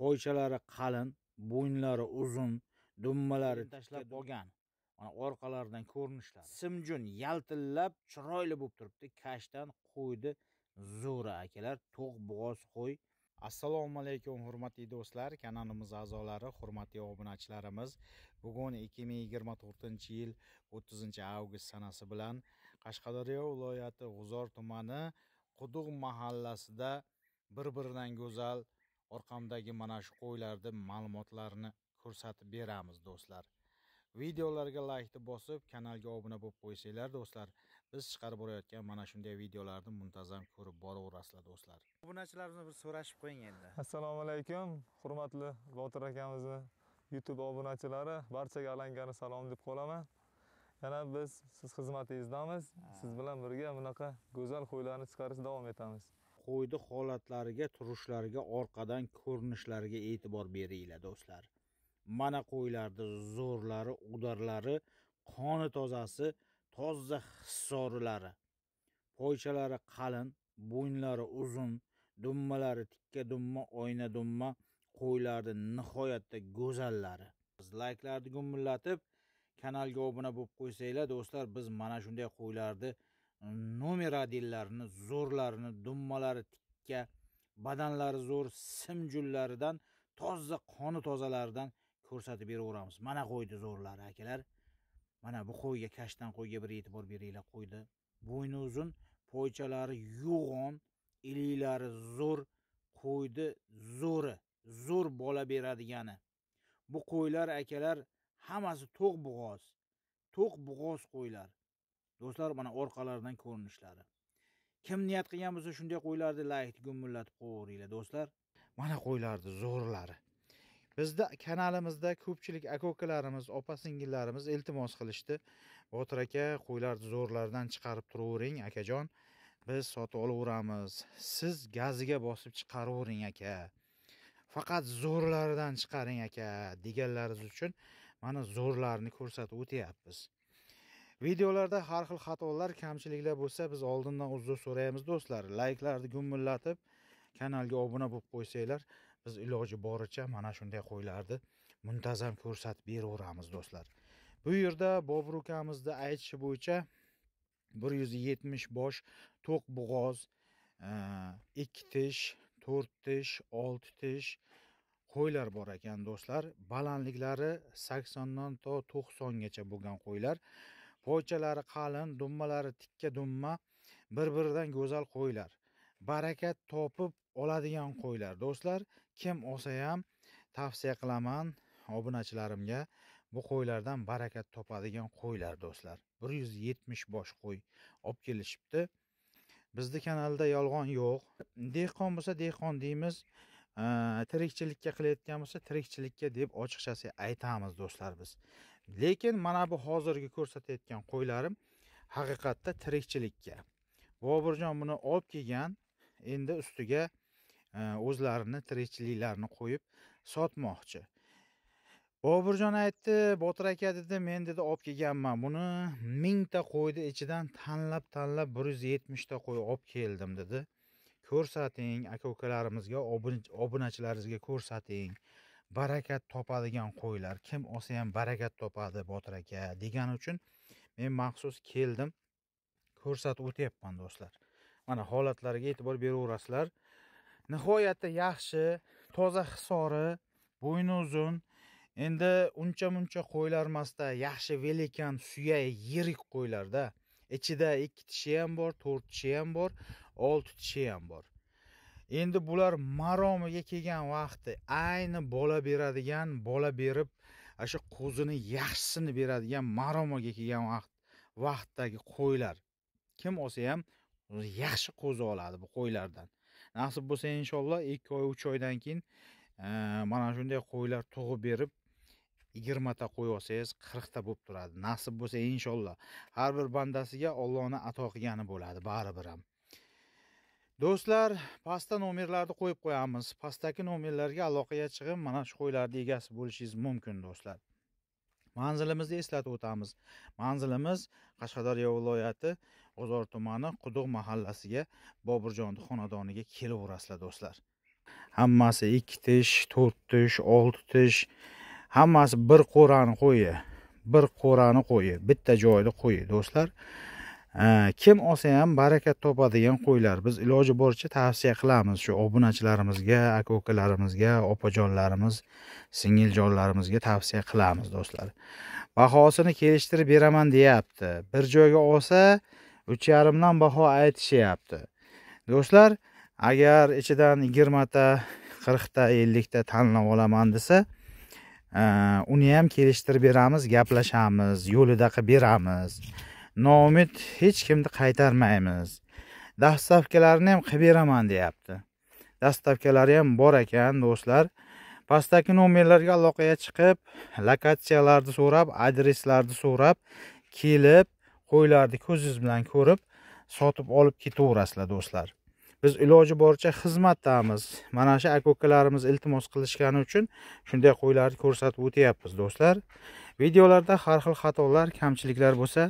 poyshalari qalin bo'ynlari uzun dummalari tashlab olgan mana orqalaridan ko'rinishlari simjun yaltillab chiroyli bo'lib turibdi kashtan qo'ydi zo'ra akalar to'q bo'g'oz qo'y assalomu alaykum hurmatli do'stlar kanalimiz a'zolari hurmatli obunachilarimiz bugun ikki ming yigirma to'rtinchi yil o'ttizinchi avgust sanasi bilan qashqadaryo viloyati g'uzor tumani quduq mahallasida bir biridan go'zal orqamdagi mana shu qo'ylarni ma'lumotlarini ko'rsatib beramiz do'stlar videolarga laykni bosib kanalga obuna bo'lib qo'ysanglar do'stlar biz chiqarib borayotgan mana shunday videolarni muntazam ko'rib boraverasizlar do'stlar obunachilarimizni bir so'rashib qo'ying endi assalomu alaykum hurmatli botir akamizni youtube obunachilari barchaga alangani salom deb qolaman yana biz siz xizmatingizdamiz siz bilan birga bunaqa go'zal qo'ylarni chiqarishda davom etamiz qo'ydi holatlariga turishlariga orqadan ko'rinishlariga e'tibor beringlar do'stlar mana qo'ylarni zo'rlari udarlari qoni tozasi toza hissorilari poychalari qalin bo'ynlari uzun dummalari tikka dumma oyna dumma qo'ylarni nihoyatda go'zallari layklarni gumillatib kanalga obuna bo'lib qo'ysanglar do'stlar biz mana shunday qo'ylarni nomeradellarini zo'rlarini dummalari tikka badanlari zo'r simjullaridan toza qoni tozalaridan ko'rsatib beraveramiz mana qo'ydi zo'rlari akalar mana bu qo'yga kashtan qo'yga bir e'tibor beringlar qo'ydi bo'yni uzun poychalari yo'g'on iliklari zo'r qo'yni zo'ri zo'r bola beradigani bu qo'ylar akalar hammasi to'q bug'oz to'q bug'oz qo'ylar do'stlar mana orqalaridan ko'rinishlari kim niyat qilgan bo'lsa shunday qo'ylarni layk gumillatib qo'yaveringlar do'stlar mana qo'ylarni zo'rlari bizni kanalimizda ko'pchilik aka ukalarimiz opa singillarimiz iltimos qilishdi botir aka qo'ylarni zo'rlaridan chiqarib turavering akajon biz sotib olaveramiz siz gaziga bosib chiqaravering aka faqat zo'rlaridan chiqaring aka deganlaringiz uchun mana zo'rlarni ko'rsatib o'tyapmiz videolarda har xil xatolar kamchiliklar bo'lsa biz oldindan uzr so'raymiz do'stlar layklarni gumillatib kanalga obuna bo'lib qo'ysanglar biz iloji boricha mana shunday qo'ylarni muntazam ko'rsatib beraveramiz do'stlar bu yerda bobur ukamizni aytishi bo'yicha bir yuz yetmish bosh to'q bo'g'oz e, ikki tish to'rt tish olti tish qo'ylar bor ekan do'stlar balandliklari saksondan to to'qsongacha bo'lgan qo'ylar poychalari qalin dummalari tikka dumma bir biridan go'zal qo'ylar barakat topib oladigan qo'ylar do'stlar kim olsa ham tavsiya qilaman obunachilarimga bu qo'ylardan barakat topadigan qo'ylar do'stlar bir yuz yetmish bosh qo'y olib kelishibdi bizni kanalda yolg'on yo'q dehqon bo'lsa dehqon deymiz tirikchilikka qilayotgan bo'lsa tirikchilikka deb ochiqchasi aytamiz do'stlar biz lekin mana bu hozirgi ko'rsatayotgan qo'ylarim haqiqatda tirikchilikka boburjon buni olib kelgan endi ustiga e, o'zlarini tirikchiliklarini qo'yib sotmoqchi boburjon aytdi botir aka dedi men dedi olib kelganman buni mingta qo'yni ichidan tanlab tanlab bir yuz yetmishta qo'y olib keldim dedi ko'rsating aka ukalarimizga obunachilarimizga ko'rsating barakat topadigan qo'ylar kim olsa ham barakat topadi botir aka degani uchun men maxsus keldim ko'rsatib o'tyapman do'stlar mana holatlariga e'tibor beraverasizlar nihoyatda yaxshi toza hisori bo'yni uzun endi uncha muncha qo'ylar emasda yaxshi velikan suya yirik qo'ylarda ichida ikki tishi ham bor to'rt tishi ham bor olti tishi ham bor endi bular maromiga kelgan vaqti ayni bola beradigan bola berib ana shu qo'zini yaxshisini beradigan maromiga kelgan vaqt vaqtdagi qo'ylar kim olsa ham yaxshi qo'zi oladi bu qo'ylardan nasib bo'lsa inshaalloh ikki oy uch oydan keyin e, mana shunday qo'ylar tug'ib berib yigirmata qo'y olsangiz qirqta bo'lib turadi nasib bo'lsa inshaalloh har bir bandasiga ollohni ato qilgani bo'ladi baribir ham do'stlar pastda nomerlarni qo'yib qo'yamiz pastdagi nomerlarga aloqaga chiqib mana shu qo'ylarni egasi bo'lishingiz mumkin do'stlar manzilimizni eslatib o'tamiz manzilimiz qashqadaryo viloyati g'uzor tumani quduq mahallasiga boburjonni xonadoniga kelaverasizlar do'stlar hammasi ikki tish to'rt tish olti tish hammasi bir qo'rani qo'yi bir qo'rani qo'yi bitta joyni qo'yi do'stlar kim olsa ham baraka topadigan qo'ylar biz iloji boricha tavsiya qilamiz shu obunachilarimizga aka ukalarimizga opajonlarimiz singiljonlarimizga tavsiya qilamiz do'stlar bahosini kelishtirib beraman deyapti bir joyga olsa uch yarimdan baho aytishyapti do'stlar agar ichidan yigirmata qirqta ellikta tanlab olaman desa uni ham kelishtirib beramiz gaplashamiz yo'lida qilib beramiz noumid hech kimni qaytarmaymiz dastavkalarni ham qilib beraman deyapti dastavkalari ham bor ekan do'stlar pastdagi nomerlarga aloqaga chiqib lokatsiyalarni so'rab adreslarni so'rab kelib qo'ylarni ko'zingiz bilan ko'rib sotib olib ketaverasizlar do'stlar biz iloji boricha xizmatdamiz mana shu aka ukalarimiz iltimos qilishgani uchun shunday qo'ylarni ko'rsatib o'tyapmiz do'stlar videolarda har xil xatolar kamchiliklar bo'lsa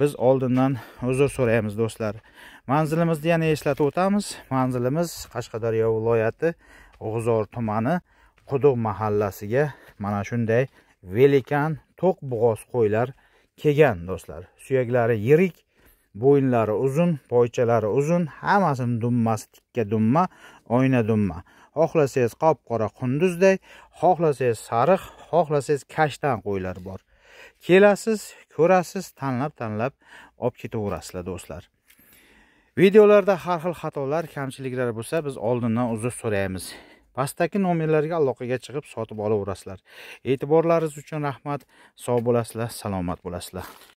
biz oldindan uzr so'raymiz do'stlar manzilimizni yana eslatib o'tamiz manzilimiz qashqadaryo viloyati g'uzor tumani quduq mahallasiga mana shunday velikan to'q bo'g'oz qo'ylar kelgan do'stlar suyaklari yirik bo'yinlari uzun poychalari uzun hammasini dummasi tikka dumma oyna dumma xohlasangiz qop qora qunduzday xohlasangiz sariq xohlasangiz kashtan qo'ylar bor kelasiz ko'rasiz tanlab tanlab olib ketaverasizlar do'stlar videolarda har xil xatolar kamchiliklar bo'lsa biz oldindan uzr so'raymiz pastdagi nomerlarga aloqaga chiqib sotib olaverasizlar e'tiborlaringiz uchun rahmat sog' bo'lasizlar salomat bo'lasizlar